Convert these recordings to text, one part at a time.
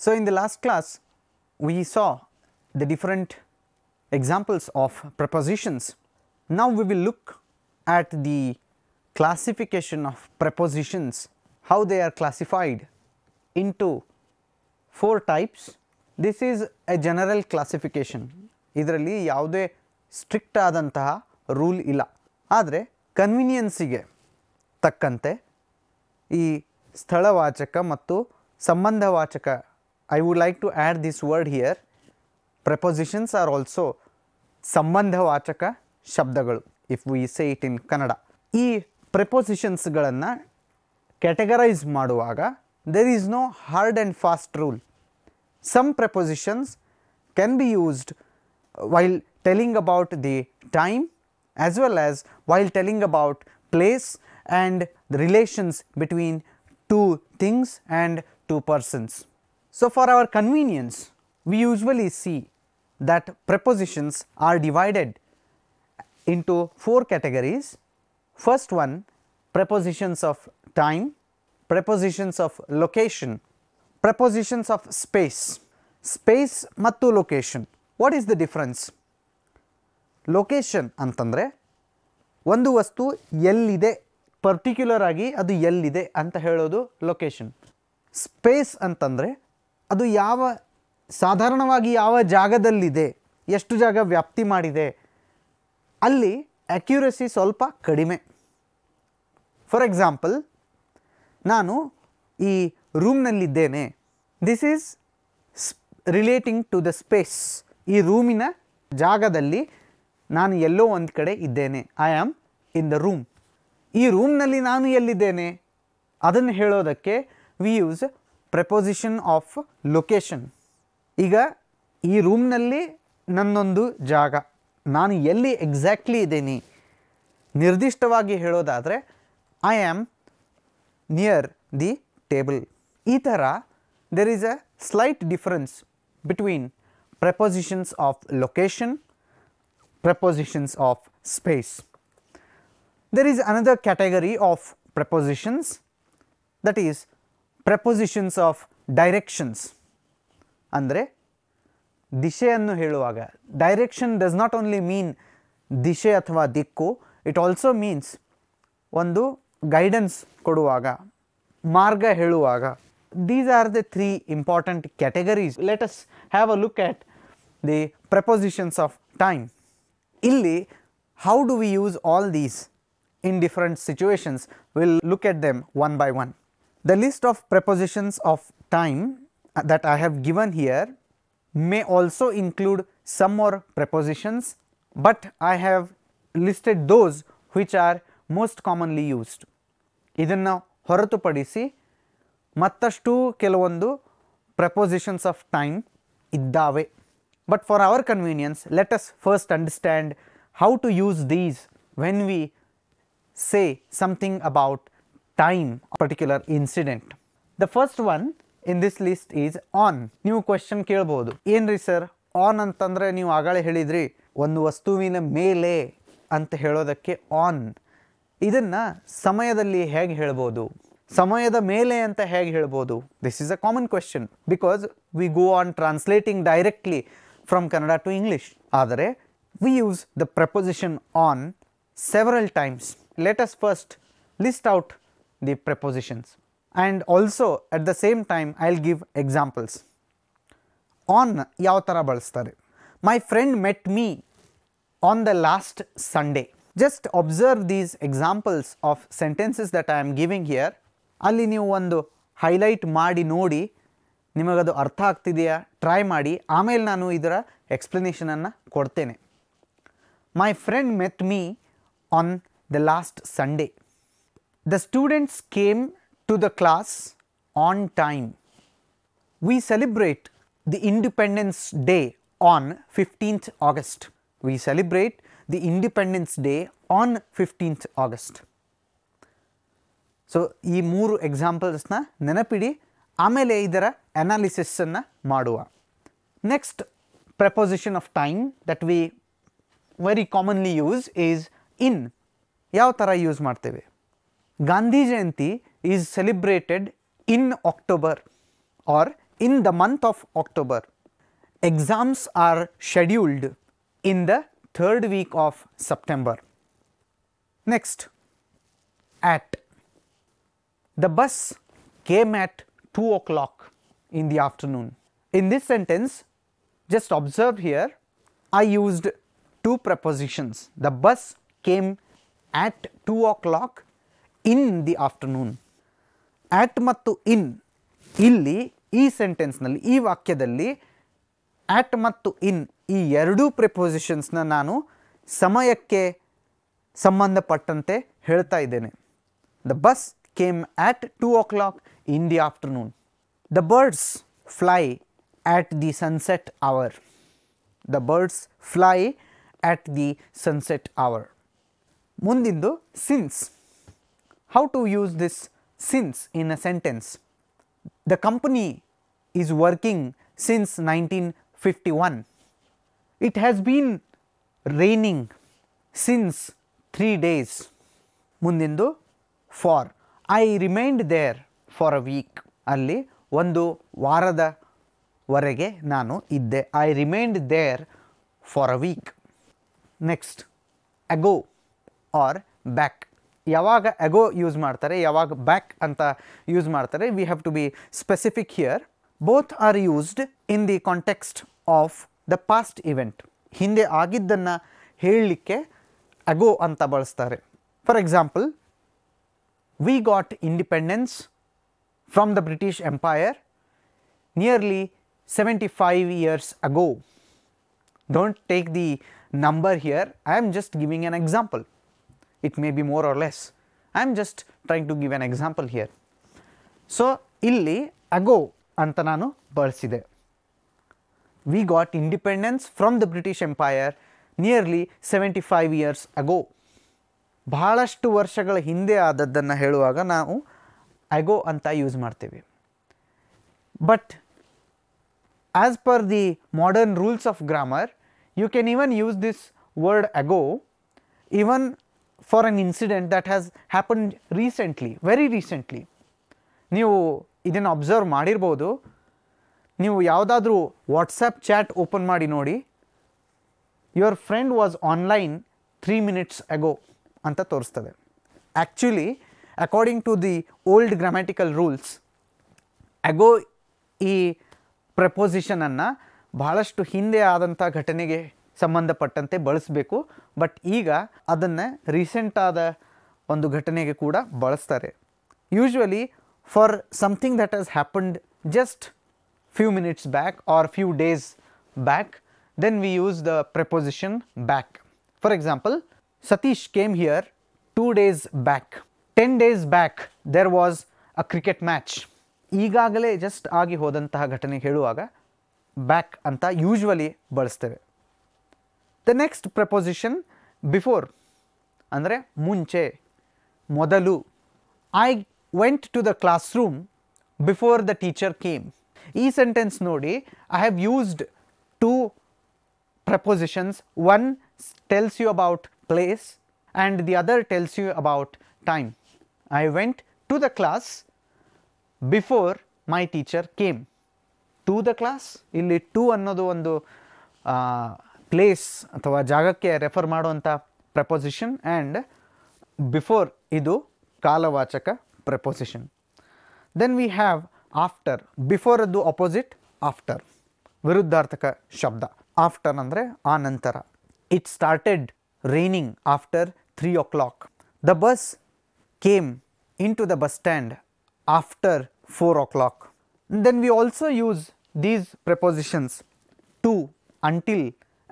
So, in the last class we saw the different examples of prepositions. Now, we will look at the classification of prepositions, how they are classified into four types. This is a general classification ಇದರಲ್ಲಿ ಯಾವುದೇ strict ಆದಂತಹ rule ಇಲ್ಲ ಆದರೆ ಕನ್ವಿನಿಯನ್ಸಿಗೆ ತಕ್ಕಂತೆ ಈ ಸ್ಥಳವಾಚಕ ಮತ್ತು ಸಂಬಂಧವಾಚಕ I would like to add this word here. Prepositions are also sambandhavachaka shabdagalu, if we say it in Kannada. E prepositions galanna categorize maduaga, there is no hard and fast rule. Some prepositions can be used while telling about the time as well as while telling about place and the relations between two things and two persons. So, for our convenience, we usually see that prepositions are divided into four categories. First one prepositions of time, prepositions of location, prepositions of space, space ಮತ್ತು location. What is the difference? Location antandre. ಒಂದು ವಸ್ತು ಎಲ್ಲಿದೆ particular agi ಅದು ಎಲ್ಲಿದೆ ಅಂತ ಹೇಳೋದು location space ಅಂತಂದರೆ ಅದು ಯಾವ ಸಾಧಾರಣವಾಗಿ ಯಾವ ಜಾಗದಲ್ಲಿದೆ ಎಷ್ಟು ಜಾಗ ವ್ಯಾಪ್ತಿ ಮಾಡಿದೆ ಅಲ್ಲಿ ಅಕ್ಯುರಸಿ ಸ್ವಲ್ಪ ಕಡಿಮೆ ಫಾರ್ ಎಕ್ಸಾಂಪಲ್ ನಾನು ಈ ರೂಮ್ನಲ್ಲಿದ್ದೇನೆ this is relating to the space ಈ ರೂಮಿನ ಜಾಗದಲ್ಲಿ ನಾನು ಎಲ್ಲೋ ಒಂದು ಕಡೆ ಇದ್ದೇನೆ I am in the room ಈ ರೂಮ್ನಲ್ಲಿ ನಾನು ಎಲ್ಲಿದ್ದೇನೆ ಅದನ್ನು ಹೇಳೋದಕ್ಕೆ we use preposition of location. Iga e room nalli nannondu jaga. Nani yelli exactly deni. Nirdishtavagi hero dadre. I am near the table. Itara there is a slight difference between prepositions of location, prepositions of space. There is another category of prepositions that is prepositions of directions. Andre, dishe annu heluvaga. Direction does not only mean dishe athava dikku, it also means ondu guidance koduvaga, marga heluvaga. These are the three important categories. Let us have a look at the prepositions of time. Illi, how do we use all these in different situations? We will look at them one by one. The list of prepositions of time uh, that I have given here may also include some more prepositions, but I have listed those which are most commonly used. Idanna horatu padisi mattashtu kelavondu prepositions of time iddave. But for our convenience, let us first understand how to use these when we say something about time particular incident the first one in this list is on ನೀವು question ಕೇಳ್ಬೋದು ಏನ್ರಿ sir on ಅಂತಂದರೆ ನೀವು ಆಗಳೇ ಹೇಳಿದ್ರಿ ಒಂದು ವಸ್ತುವಿನ ಮೇಲೆ ಅಂತ ಹೇಳೋದಕ್ಕೆ ಆನ್ ಇದನ್ನು ಸಮಯದಲ್ಲಿ ಹೇಗೆ ಹೇಳ್ಬೋದು ಸಮಯದ ಮೇಲೆ ಅಂತ ಹೇಗೆ ಹೇಳ್ಬೋದು this is a common question because we go on translating directly from Kannada to English ಆದರೆ we use the preposition on several times let us first list out the prepositions and also at the same time I will give examples. On ಯಾವ ಥರ ಬಳಸ್ತಾರೆ my friend met me on the last Sunday just observe these examples of sentences that I am giving here ಅಲ್ಲಿ ನೀವು ಒಂದು highlight ಮಾಡಿ ನೋಡಿ ನಿಮಗದು ಅರ್ಥ ಆಗ್ತಿದೆಯಾ try ಮಾಡಿ ಆಮೇಲೆ ನಾನು ಇದರ ಎಕ್ಸ್ಪ್ಲನೇಷನನ್ನು ಕೊಡ್ತೇನೆ my friend met me on the last Sunday The students came to the class on time. We celebrate the Independence Day on 15th August. We celebrate the Independence Day on 15th August. So, ee mooru examples na nenapidi amele idara analysis anna maaduva. Next preposition of time that we very commonly use is in. Yav tara use maartheve? Gandhi Jayanti is celebrated in October or in the month of October. Exams are scheduled in the third week of September. Next, at the bus came at 2 o'clock in the afternoon. In this sentence, just observe here, I used two prepositions. The bus came at 2 o'clock in the afternoon at ಮತ್ತು in ಇಲ್ಲಿ ಈ ಸೆಂಟೆನ್ಸ್ನಲ್ಲಿ ಈ ವಾಕ್ಯದಲ್ಲಿ at ಮತ್ತು ಇನ್ ಈ ಎರಡೂ ಪ್ರಿಪೊಸಿಷನ್ಸ್ನ ನಾನು ಸಮಯಕ್ಕೆ ಸಂಬಂಧಪಟ್ಟಂತೆ ಹೇಳ್ತಾ ಇದ್ದೇನೆ the bus came at two o'clock in the afternoon the birds fly at the sunset hour the birds fly at the sunset hour ಮುಂದಿಂದು since how to use this since in a sentence. The company is working since 1951. It has been raining since three days. Mundindu for I remained there for a week. Ali Vandu Varada Varege Nano Idde. I remained there for a week. Next ago or back. ಯಾವಾಗ ಅಗೋ use ಮಾಡ್ತಾರೆ ಯಾವಾಗ back ಅಂತ use ಮಾಡ್ತಾರೆ we have to be specific here both are used in the context of the past event ಹಿಂದೆ ಆಗಿದ್ದನ್ನು ಹೇಳಲಿಕ್ಕೆ ago ಅಂತ ಬಳಸ್ತಾರೆ for example we got independence from the British empire nearly seventy five years ago don't take the number here I am just giving an example it may be more or less I am just trying to give an example here so ಇಲ್ಲಿ ago ಅಂತ ನಾನು ಬಳಸಿದೆ we got independence from the British empire nearly seventy five years ago ಬಹಳಷ್ಟು ವರ್ಷಗಳ ಹಿಂದೆ ಆದದ್ದನ್ನು ಹೇಳುವಾಗ ನಾವು ಅಗೋ ಅಂತ ಯೂಸ್ ಮಾಡ್ತೇವೆ but as per the modern rules of grammar you can even use this word ago even for an incident that has happen recently very recently ನೀವು ಇದನ್ನು observe ಮಾಡಿರ್ಬೋದು ನೀವು ಯಾವುದಾದ್ರೂ ವಾಟ್ಸಪ್ ಚಾಟ್ ಓಪನ್ ಮಾಡಿ ನೋಡಿ your friend was online three minutes ago ಅಂತ ತೋರಿಸ್ತದೆ actually according to the old grammatical rules ago ಈ ಪ್ರಪೋಸಿಷನನ್ನು ಭಾಳಷ್ಟು ಹಿಂದೆ ಆದಂಥ ಘಟನೆಗೆ ಸಂಬಂಧಪಟ್ಟಂತೆ ಬಳಸಬೇಕು ಬಟ್ ಈಗ ಅದನ್ನು ರೀಸೆಂಟಾದ ಒಂದು ಘಟನೆಗೆ ಕೂಡ ಬಳಸ್ತಾರೆ usually for something that has happened just few minutes back or few days back then we use the preposition back for example Satish came here two days back ten days back there was a cricket match ಈಗಾಗಲೇ just ಆಗಿ ಹೋದಂತಹ ಘಟನೆ ಹೇಳುವಾಗ back ಅಂತ usually ಬಳಸ್ತೇವೆ the next proposition before ಅಂದರೆ ಮುಂಚೆ ಮೊದಲು I went to the class room before the teacher came ಈ ಸೆಂಟೆನ್ಸ್ ನೋಡಿ I have used two prepositions one tells you about place and the other tells you about time I went to the class before my teacher came to the class ಇಲ್ಲಿ to ಅನ್ನೋದು ಒಂದು place ಅಥವಾ ಜಾಗಕ್ಕೆ refer ಮಾಡುವಂಥ proposition and before ಇದು ಕಾಲವಾಚಕ preposition then we have after before ಅದು opposite after ವಿರುದ್ಧಾರ್ಥಕ ಶಬ್ದ ಆಫ್ಟರ್ ಅಂದರೆ ಆ ನಂತರ it started raining after three o'clock the bus came into the bus stand after four o'clock then we also use these prepositions to until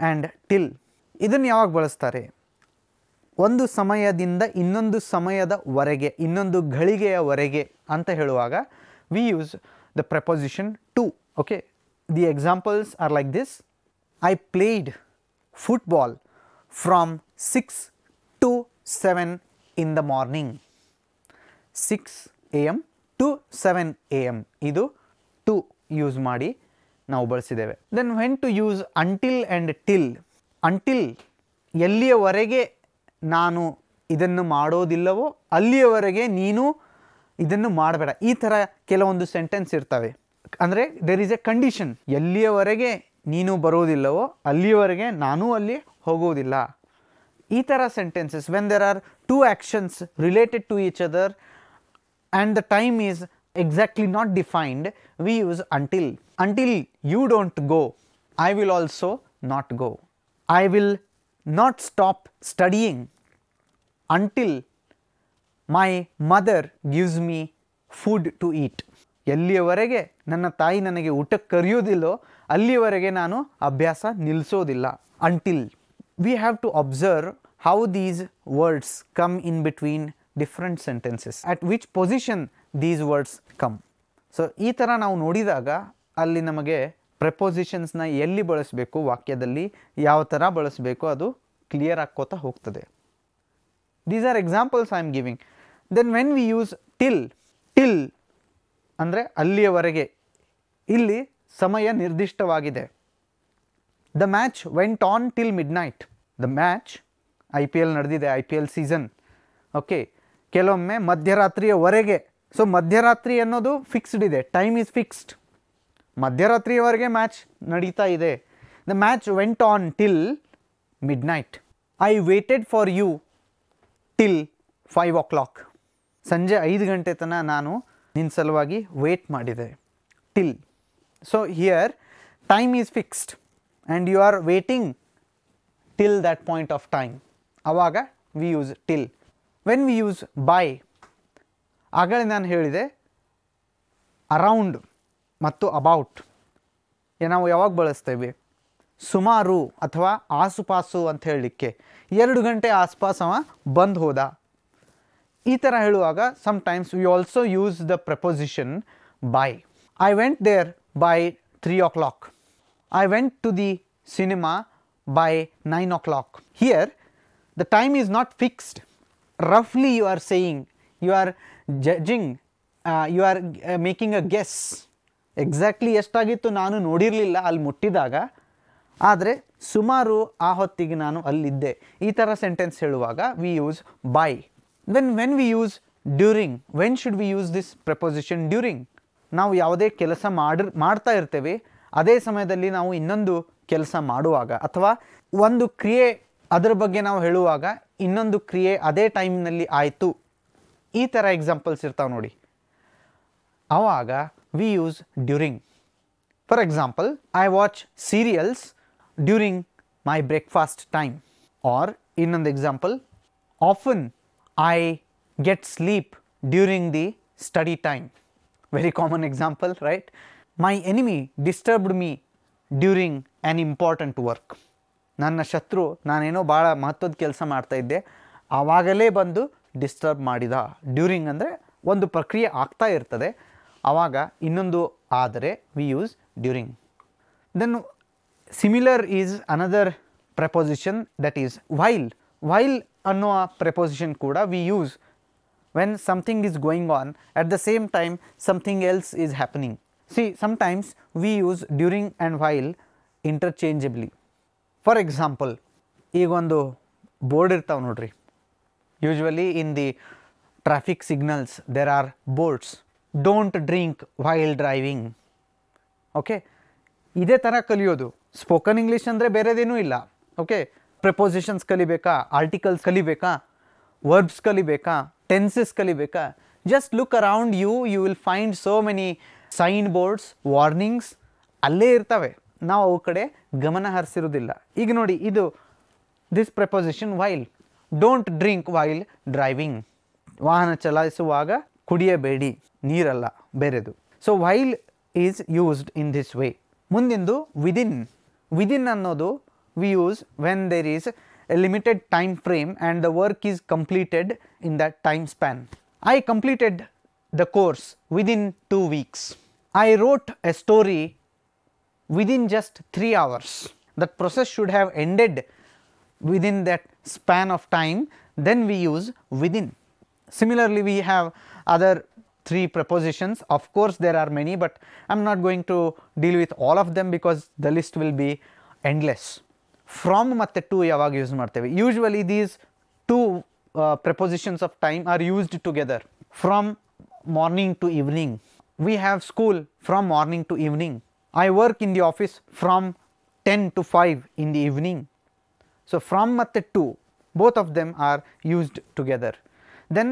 and till ಇದನ್ನು ಯಾವಾಗ ಬಳಸ್ತಾರೆ ಒಂದು ಸಮಯದಿಂದ ಇನ್ನೊಂದು ಸಮಯದವರೆಗೆ ಇನ್ನೊಂದು ಗಳಿಗೆಯವರೆಗೆ ಅಂತ ಹೇಳುವಾಗ we use the preposition to okay the examples are like this I played football from six to seven in the morning six A M to seven A M ಇದು ಟು ಯೂಸ್ ಮಾಡಿ ನಾವು ಬಳಸಿದ್ದೇವೆ then when to use until and till until ಎಲ್ಲಿಯವರೆಗೆ ನಾನು ಇದನ್ನು ಮಾಡೋದಿಲ್ಲವೋ ಅಲ್ಲಿಯವರೆಗೆ ನೀನು ಇದನ್ನು ಮಾಡಬೇಡ ಈ ಥರ ಕೆಲವೊಂದು ಸೆಂಟೆನ್ಸ್ ಇರ್ತವೆ ಅಂದರೆ ದೇರ್ ಈಸ್ ಎ ಕಂಡೀಷನ್ ಎಲ್ಲಿಯವರೆಗೆ ನೀನು ಬರೋದಿಲ್ಲವೋ ಅಲ್ಲಿಯವರೆಗೆ ನಾನು ಅಲ್ಲಿ ಹೋಗೋದಿಲ್ಲ ಈ ಥರ sentences when there are two actions related to each other and the time is exactly not defined we use until until you don't go go, I will also not go. I will not stop studying until my mother gives me food to eat. ಎಲ್ಲಿಯವರೆಗೆ ನನ್ನ ತಾಯಿ ನನಗೆ ಊಟಕ್ಕೆ ಕರೆಯೋದಿಲ್ಲೋ ಅಲ್ಲಿಯವರೆಗೆ ನಾನು ಅಭ್ಯಾಸ ನಿಲ್ಲಿಸೋದಿಲ್ಲ until we have to observe how these words come in between different sentences at which position these words come so ಈ ಥರ ನಾವು ನೋಡಿದಾಗ ಅಲ್ಲಿ ನಮಗೆ ಪ್ರೆಪೋಸಿಷನ್ಸ್ನ ಎಲ್ಲಿ ಬಳಸಬೇಕು ವಾಕ್ಯದಲ್ಲಿ ಯಾವ ಥರ ಬಳಸಬೇಕು ಅದು ಕ್ಲಿಯರ್ ಆಕ್ಕೋತಾ ಹೋಗ್ತದೆ these are examples I am giving then when we use till till ಅಂದರೆ ಅಲ್ಲಿಯವರೆಗೆ ಇಲ್ಲಿ ಸಮಯ ನಿರ್ದಿಷ್ಟವಾಗಿದೆ the match went on till midnight the match I P L ನಡೆದಿದೆ I P L season okay ಕೆಲವೊಮ್ಮೆ ಮಧ್ಯರಾತ್ರಿಯವರೆಗೆ ಸೊ ಮಧ್ಯರಾತ್ರಿ ಅನ್ನೋದು ಫಿಕ್ಸ್ಡ್ ಇದೆ ಟೈಮ್ ಈಸ್ ಫಿಕ್ಸ್ಡ್ ಮಧ್ಯರಾತ್ರಿಯವರೆಗೆ ಮ್ಯಾಚ್ ನಡೀತಾ ಇದೆ the match went on till midnight I waited for you till five o'clock ಸಂಜೆ ಐದು ಗಂಟೆ ತನಕ ನಾನು ನಿನ್ನ ಸಲುವಾಗಿ ವೇಟ್ ಮಾಡಿದೆ till so here time is fixed and you are waiting till that point of time ಆವಾಗ we use till when we use by ಆಗಲೇ ನಾನು ಹೇಳಿದೆ ಅರೌಂಡ್ ಮತ್ತು ಅಬೌಟ್ ನಾವು ಯಾವಾಗ ಬಳಸ್ತೇವೆ ಸುಮಾರು ಅಥವಾ ಆಸುಪಾಸು ಅಂತ ಹೇಳಲಿಕ್ಕೆ ಎರಡು ಗಂಟೆ ಆಸುಪಾಸು ಅವ ಬಂದು ಹೋದ ಈ ಥರ ಹೇಳುವಾಗ sometimes we also use the preposition by I went there by three o'clock I went to the cinema by nine o'clock here the time is not fixed ರಫ್ಲಿ you are saying you are judging you are making a guess exactly ಎಷ್ಟಾಗಿತ್ತು ನಾನು ನೋಡಿರಲಿಲ್ಲ ಅಲ್ಲಿ ಮುಟ್ಟಿದಾಗ ಆದರೆ ಸುಮಾರು ಆ ಹೊತ್ತಿಗೆ ನಾನು ಅಲ್ಲಿದ್ದೆ ಈ ಥರ ಸೆಂಟೆನ್ಸ್ ಹೇಳುವಾಗ we use by then when we use during when should we use this preposition during ನಾವು ಯಾವುದೇ ಕೆಲಸ ಮಾಡಿ ಮಾಡ್ತಾ ಇರ್ತೇವೆ ಅದೇ ಸಮಯದಲ್ಲಿ ನಾವು ಇನ್ನೊಂದು ಕೆಲಸ ಮಾಡುವಾಗ ಅಥವಾ ಒಂದು ಕ್ರಿಯೆ ಅದರ ಬಗ್ಗೆ ನಾವು ಹೇಳುವಾಗ ಇನ್ನೊಂದು ಕ್ರಿಯೆ ಅದೇ ಟೈಮ್ನಲ್ಲಿ ಆಯಿತು ಈ ಥರ ಎಕ್ಸಾಂಪಲ್ಸ್ ಇರ್ತಾವೆ ನೋಡಿ ಆವಾಗ we use during. For example, I watch serials during my breakfast time or in another example, often I get sleep during the study time. Very common example, right? My enemy disturbed me during an important work. Nanna ನನ್ನ ಶತ್ರು ನಾನೇನೋ ಭಾಳ ಮಹತ್ವದ ಕೆಲಸ ಮಾಡ್ತಾ ಇದ್ದೆ ಆವಾಗಲೇ ಬಂದು ಡಿಸ್ಟರ್ಬ್ ಮಾಡಿದ ಡ್ಯೂರಿಂಗ್ ಅಂದರೆ ಒಂದು ಪ್ರಕ್ರಿಯೆ ಆಗ್ತಾ ಇರ್ತದೆ avaga inundu adre we use during. Then similar is another preposition that is while. While anua preposition kuda we use when something is going on at the same time something else is happening. See sometimes we use during and while interchangeably. For example, ಈಗೊಂದು board ಇರ್ತಾವೆ ನೋಡ್ರಿ Usually in the traffic signals there are boards. Don't drink while driving okay ಇದೇ ಥರ ಕಲಿಯೋದು spoken English ಅಂದರೆ ಬೇರೆದೇನೂ ಇಲ್ಲ okay prepositions ಕಲಿಬೇಕಾ ಆರ್ಟಿಕಲ್ಸ್ ಕಲಿಬೇಕಾ ವರ್ಬ್ಸ್ ಕಲಿಬೇಕಾ ಟೆನ್ಸಸ್ ಕಲಿಬೇಕಾ just look around you you will find so many sign boards warnings ಅಲ್ಲೇ ಇರ್ತವೆ ನಾವು ಅವು ಕಡೆ ಗಮನ ಹರಿಸಿರೋದಿಲ್ಲ ಈಗ ನೋಡಿ ಇದು this preposition while don't drink while driving ವಾಹನ ಚಲಾಯಿಸುವಾಗ ಕುಡಿಯಬೇಡಿ ನೀರಲ್ಲ ಬೇರೆದು so while is used in this way ಮುಂದಿಂದು ವಿದಿನ್ ವಿದಿನ್ ಅನ್ನೋದು we use when there is limited time frame and the work is completed in that time span I completed the course within two weeks I wrote a story within just three hours that process should have ended within that span of time then we use within. Similarly, we have other three prepositions. Of course, there are many, but I am not going to deal with all of them because the list will be endless. From matte to ಯಾವಾಗ use ಮಾಡ್ತೇವೆ usually these two uh, prepositions of time are used together from morning to evening. We have school from morning to evening. I work in the office from 10 to 5 in the evening. So, from matte to both of them are used together. Then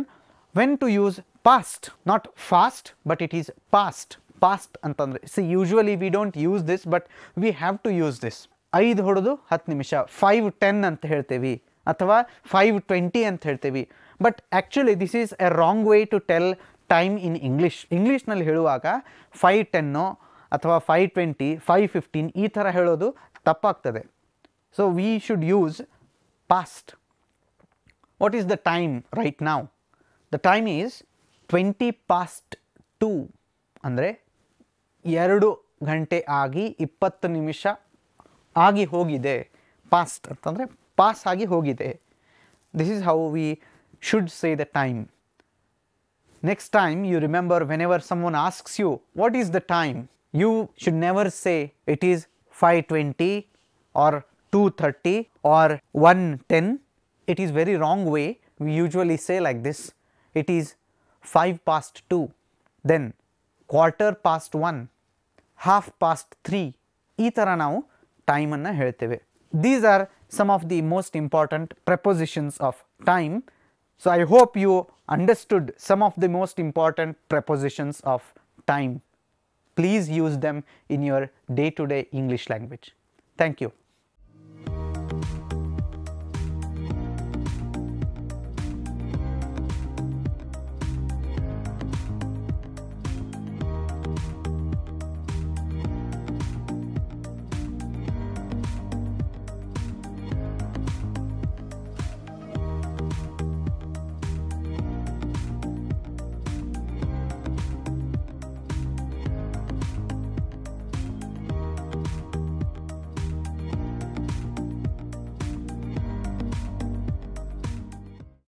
when to use past not fast but it is past past ಅಂತಂದರೆ see usually we don't use this but we have to use this ಐದು ಹೊಡೆದು ಹತ್ತು ನಿಮಿಷ five ten ಅಂತ ಹೇಳ್ತೀವಿ ಅಥವಾ five twenty ಅಂತ ಹೇಳ್ತೀವಿ but actually this is a wrong way to tell time in English ಇಂಗ್ಲೀಷ್ನಲ್ಲಿ ಹೇಳುವಾಗ ಫೈವ್ ಟೆನ್ನು ಅಥವಾ ಫೈವ್ ಟ್ವೆಂಟಿ ಫೈವ್ ಫಿಫ್ಟೀನ್ ಈ ಥರ ಹೇಳೋದು ತಪ್ಪಾಗ್ತದೆ so we should use past what is the time right ನಾವು the time is 20 past 2 andre 2 gante aagi 20 nimisha aagi hogide past antandre pass aagi hogide this is how we should say the time next time you remember whenever someone asks you what is the time you should never say it is 520 or 230 or 110 it is very wrong way we usually say like this it is 5 past 2, then quarter past 1, half past 3, itara now time anna heltive. These are some of the most important prepositions of time. So, I hope you understood some of the most important prepositions of time. Please use them in your day to day English language. Thank you.